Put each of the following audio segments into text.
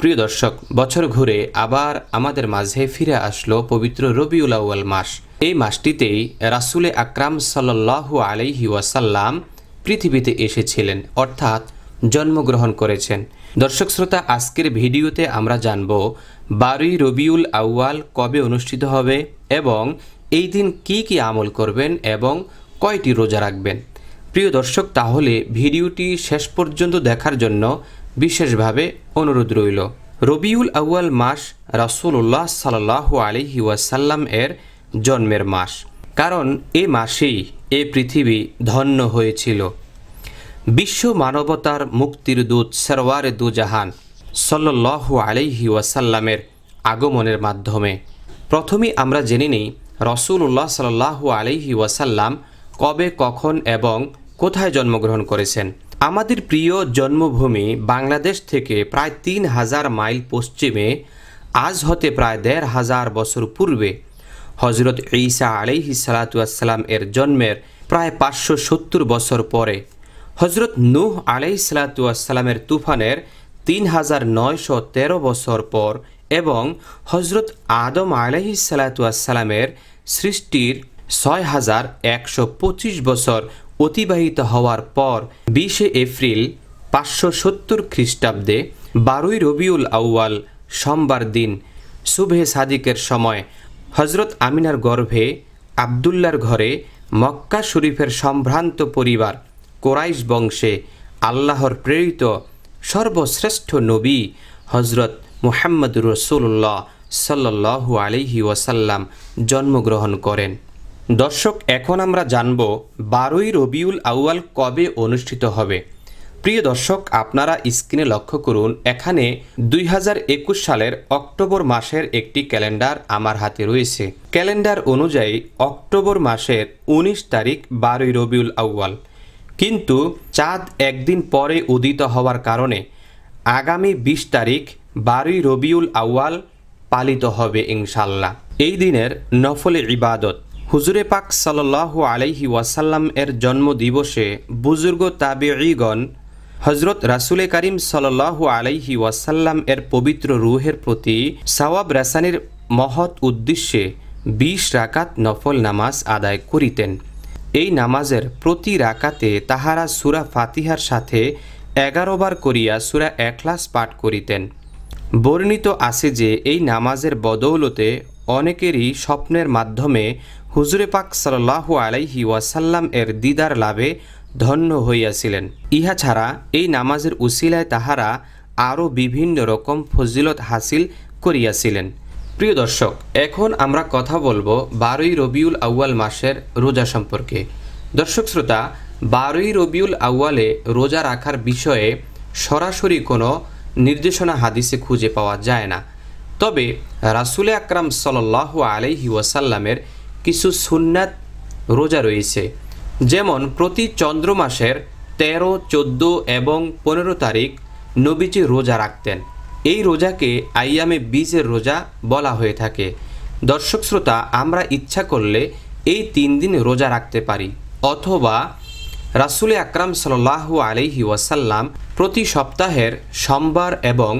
প্রিয় দর্শক বছর ঘুরে আবার আমাদের মাঝে ফিরে আসলো পবিত্র রবিউল আউয়াল মাস এই মাসটিতেই রাসুলে আকরাম সাল্লাহু আলাইহি ওয়াসাল্লাম পৃথিবীতে এসেছিলেন অর্থাৎ জন্মগ্রহণ করেছেন দর্শক শ্রোতা আজকের ভিডিওতে আমরা জানব বারোই রবিউল আউয়াল কবে অনুষ্ঠিত হবে এবং এই দিন কি কি আমল করবেন এবং কয়টি রোজা রাখবেন প্রিয় দর্শক তাহলে ভিডিওটি শেষ পর্যন্ত দেখার জন্য বিশেষভাবে অনুরোধ রইল রবিউল আউয়াল মাস রাসুল্লাহ সাল্লাহ আলিহি ওয়াসাল্লাম এর জন্মের মাস কারণ এ মাসেই এ পৃথিবী ধন্য হয়েছিল বিশ্ব মানবতার মুক্তির দূত সরওয়ারে দুজাহান সল্লাহ আলিহি ওয়াসাল্লামের আগমনের মাধ্যমে প্রথমে আমরা জেনে নিই রসুল্লাহ সাল্লাহ আলিহি ওয়াসাল্লাম কবে কখন এবং কোথায় জন্মগ্রহণ করেছেন আমাদের প্রিয় জন্মভূমি বাংলাদেশ থেকে প্রায় তিন হাজার মাইল পশ্চিমে আজ হতে প্রায় দেড় হাজার বছর পূর্বে হজরত ঈসা আলাইহি সালাতুয়াসাল্লাম এর জন্মের প্রায় পাঁচশো সত্তর বছর পরে হজরত নূহ আলাই সালাতুয়াসাল্লামের তুফানের তিন হাজার নয়শো তেরো বছর পর এবং হজরত আদম আলাইহি সালাতুয়াসাল্লামের সৃষ্টির ছয় হাজার একশো পঁচিশ বছর অতিবাহিত হওয়ার পর বিশে এপ্রিল পাঁচশো সত্তর খ্রিস্টাব্দে বারোই রবিউল আউয়াল সোমবার দিন সুবহে সাদিকের সময় হজরত আমিনার গর্ভে আবদুল্লার ঘরে মক্কা শরীফের সম্ভ্রান্ত পরিবার কোরাইশ বংশে আল্লাহর প্রেরিত সর্বশ্রেষ্ঠ নবী হজরত মুহাম্মদ রসুল্লাহ সাল্লু আলিহি ওয়াসাল্লাম জন্মগ্রহণ করেন দর্শক এখন আমরা জানব বারোই রবিউল আউয়াল কবে অনুষ্ঠিত হবে প্রিয় দর্শক আপনারা স্ক্রিনে লক্ষ্য করুন এখানে দুই সালের অক্টোবর মাসের একটি ক্যালেন্ডার আমার হাতে রয়েছে ক্যালেন্ডার অনুযায়ী অক্টোবর মাসের ১৯ তারিখ বারোই রবিউল আউয়াল কিন্তু চাঁদ একদিন পরে উদিত হওয়ার কারণে আগামী ২০ তারিখ বারোই রবিউল আউয়াল পালিত হবে ইনশাল্লাহ এই দিনের নফলের ইবাদত হুজুরে পাক সাল্লাহ আলাইহি ওয়াসাল্লাম এর জন্মদিবসে বুজুর্গ তাবেঈগণ হজরত রাসুলে করিম সাল্লাহ আলাইহি ওয়াসাল্লাম এর পবিত্র রুহের প্রতি সওয়াব রাসানির মহৎ উদ্দেশ্যে বিশ রাকাত নফল নামাজ আদায় করিতেন এই নামাজের প্রতি রাকাতে তাহারা সুরা ফাতিহার সাথে এগারো বার করিয়া সুরা একলাস পাঠ করিতেন বর্ণিত আছে যে এই নামাজের বদৌলতে অনেকেরই স্বপ্নের মাধ্যমে হুজুরে পাক সাল্লাহু আলাইহি ওয়াসাল্লাম এর দিদার লাভে ধন্য হইয়াছিলেন ইহা ছাড়া এই নামাজের উসিলায় তাহারা আরও বিভিন্ন রকম ফজিলত হাসিল করিয়াছিলেন প্রিয় দর্শক এখন আমরা কথা বলবো বারোই রবিউল আউয়াল মাসের রোজা সম্পর্কে দর্শক শ্রোতা বারোই রবিউল আউয়ালে রোজা রাখার বিষয়ে সরাসরি কোনো নির্দেশনা হাদিসে খুঁজে পাওয়া যায় না তবে রাসুল আকরাম সাল্লাহ আলহি ওয়াসাল্লামের কিছু সুন্নাত রোজা রয়েছে যেমন প্রতি চন্দ্র মাসের তেরো চোদ্দো এবং পনেরো তারিখ নবীজি রোজা রাখতেন এই রোজাকে আইয়ামে বীজের রোজা বলা হয়ে থাকে দর্শক শ্রোতা আমরা ইচ্ছা করলে এই তিন দিন রোজা রাখতে পারি অথবা রাসুল আকরাম সাল্লাহু আলহি ওয়াসাল্লাম প্রতি সপ্তাহের সোমবার এবং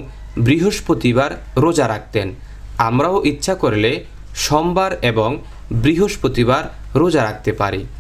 বৃহস্পতিবার রোজা রাখতেন আমরাও ইচ্ছা করলে সোমবার এবং বৃহস্পতিবার রোজা রাখতে পারি